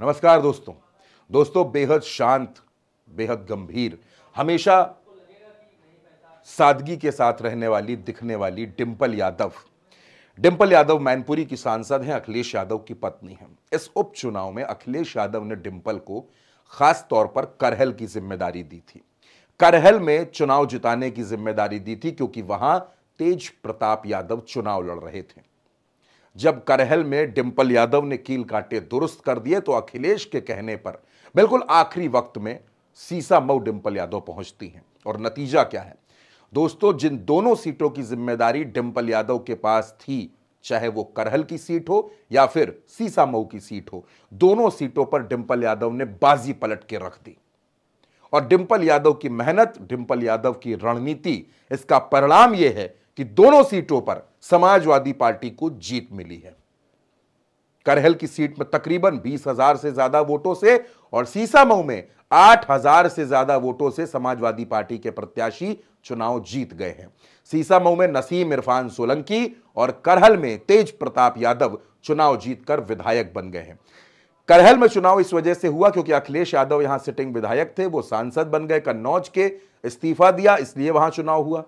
नमस्कार दोस्तों दोस्तों बेहद शांत बेहद गंभीर हमेशा सादगी के साथ रहने वाली दिखने वाली डिम्पल यादव डिम्पल यादव मैनपुरी की सांसद हैं अखिलेश यादव की पत्नी हैं इस उपचुनाव में अखिलेश यादव ने डिम्पल को खास तौर पर करहल की जिम्मेदारी दी थी करहल में चुनाव जिताने की जिम्मेदारी दी थी क्योंकि वहां तेज प्रताप यादव चुनाव लड़ रहे थे जब करहल में डिम्पल यादव ने कील काटे दुरुस्त कर दिए तो अखिलेश के कहने पर बिल्कुल आखिरी वक्त में सीसा मऊ डिंपल यादव पहुंचती हैं और नतीजा क्या है दोस्तों जिन दोनों सीटों की जिम्मेदारी डिम्पल यादव के पास थी चाहे वो करहल की सीट हो या फिर सीसा मऊ की सीट हो दोनों सीटों पर डिंपल यादव ने बाजी पलट के रख दी और डिम्पल यादव की मेहनत डिंपल यादव की रणनीति इसका परिणाम यह है कि दोनों सीटों पर समाजवादी पार्टी को जीत मिली है करहल की सीट में तकरीबन बीस हजार से ज्यादा वोटों से और सीसा मऊ में आठ हजार से ज्यादा वोटों से समाजवादी पार्टी के प्रत्याशी चुनाव जीत गए हैं सीसा मऊ में नसीम इरफान सोलंकी और करहल में तेज प्रताप यादव चुनाव जीतकर विधायक बन गए हैं करहल में चुनाव इस वजह से हुआ क्योंकि अखिलेश यादव यहां सिटिंग विधायक थे वो सांसद बन गए कन्नौज के इस्तीफा दिया इसलिए वहां चुनाव हुआ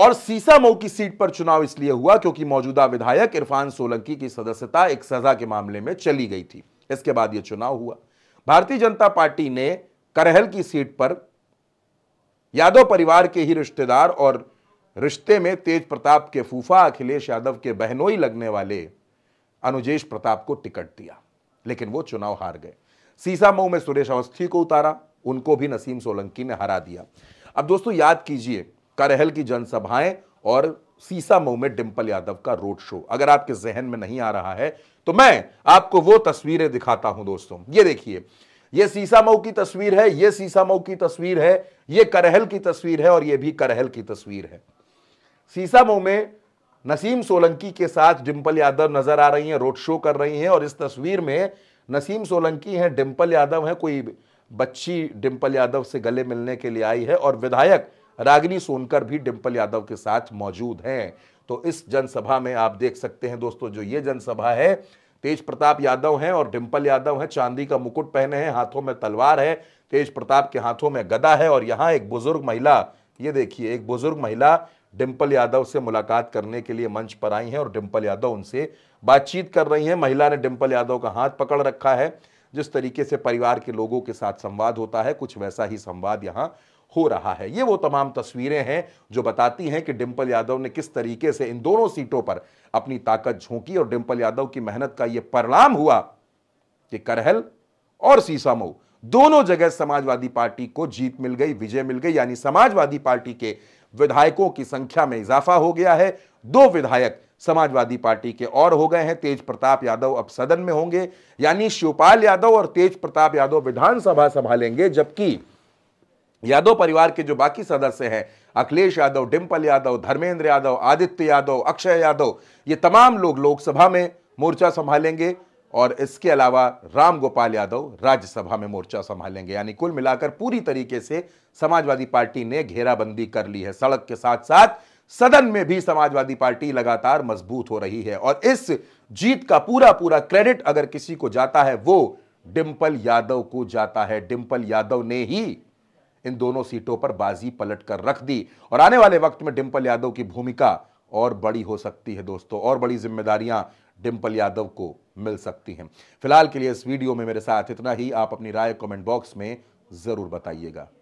और सीसा मऊ की सीट पर चुनाव इसलिए हुआ क्योंकि मौजूदा विधायक इरफान सोलंकी की सदस्यता एक सजा के मामले में चली गई थी इसके बाद यह चुनाव हुआ भारतीय जनता पार्टी ने करहल की सीट पर यादव परिवार के ही रिश्तेदार और रिश्ते में तेज प्रताप के फूफा अखिलेश यादव के बहनोई लगने वाले अनुजेश प्रताप को टिकट दिया लेकिन वो चुनाव हार गए सीसा मऊ में सुरेश अवस्थी को उतारा उनको भी नसीम सोलंकी ने हरा दिया अब दोस्तों याद कीजिए करहल की जनसभाएं और सीसा मऊ में डिम्पल यादव का रोड शो अगर आपके जहन में नहीं आ रहा है तो मैं आपको वो तस्वीरें दिखाता हूं दोस्तों ये देखिए ये सीसा मऊ की तस्वीर है ये सीसा मऊ की तस्वीर है ये करहल की तस्वीर है और ये भी करहल की तस्वीर है सीसा मऊ में नसीम सोलंकी के साथ डिम्पल यादव नजर आ रही हैं रोड शो कर रही हैं और इस तस्वीर में नसीम सोलंकी हैं डिम्पल यादव हैं कोई बच्ची डिंपल यादव से गले मिलने के लिए आई है और विधायक रागिनी सोनकर भी डिम्पल यादव के साथ मौजूद हैं तो इस जनसभा में आप देख सकते हैं दोस्तों जो ये जनसभा है तेज प्रताप यादव हैं और डिम्पल यादव हैं चांदी का मुकुट पहने हैं हाथों में तलवार है तेज प्रताप के हाथों में गदा है और यहाँ एक बुजुर्ग महिला ये देखिए एक बुजुर्ग महिला डिम्पल यादव से मुलाकात करने के लिए मंच पर आई हैं और डिम्पल यादव उनसे बातचीत कर रही हैं महिला ने डिम्पल यादव का हाथ पकड़ रखा है जिस तरीके से परिवार के लोगों के साथ संवाद होता है कुछ वैसा ही संवाद यहाँ हो रहा है ये वो तमाम तस्वीरें हैं जो बताती हैं कि डिंपल यादव ने किस तरीके से इन दोनों सीटों पर अपनी ताकत झोंकी और डिम्पल यादव की मेहनत का यह परिणाम हुआ कि करहल और सीसामऊ दोनों जगह समाजवादी पार्टी को जीत मिल गई विजय मिल गई यानी समाजवादी पार्टी के विधायकों की संख्या में इजाफा हो गया है दो विधायक समाजवादी पार्टी के और हो गए हैं तेज प्रताप यादव अब सदन में होंगे यानी शिवपाल यादव और तेज प्रताप यादव विधानसभा संभालेंगे जबकि यादव परिवार के जो बाकी सदस्य हैं अखिलेश यादव डिम्पल यादव धर्मेंद्र यादव आदित्य यादव अक्षय यादव ये तमाम लोग लोकसभा में मोर्चा संभालेंगे और इसके अलावा राम गोपाल यादव राज्यसभा में मोर्चा संभालेंगे यानी कुल मिलाकर पूरी तरीके से समाजवादी पार्टी ने घेराबंदी कर ली है सड़क के साथ साथ सदन में भी समाजवादी पार्टी लगातार मजबूत हो रही है और इस जीत का पूरा पूरा क्रेडिट अगर किसी को जाता है वो डिम्पल यादव को जाता है डिम्पल यादव ने ही इन दोनों सीटों पर बाजी पलट कर रख दी और आने वाले वक्त में डिंपल यादव की भूमिका और बड़ी हो सकती है दोस्तों और बड़ी जिम्मेदारियां डिम्पल यादव को मिल सकती हैं फिलहाल के लिए इस वीडियो में मेरे साथ इतना ही आप अपनी राय कमेंट बॉक्स में ज़रूर बताइएगा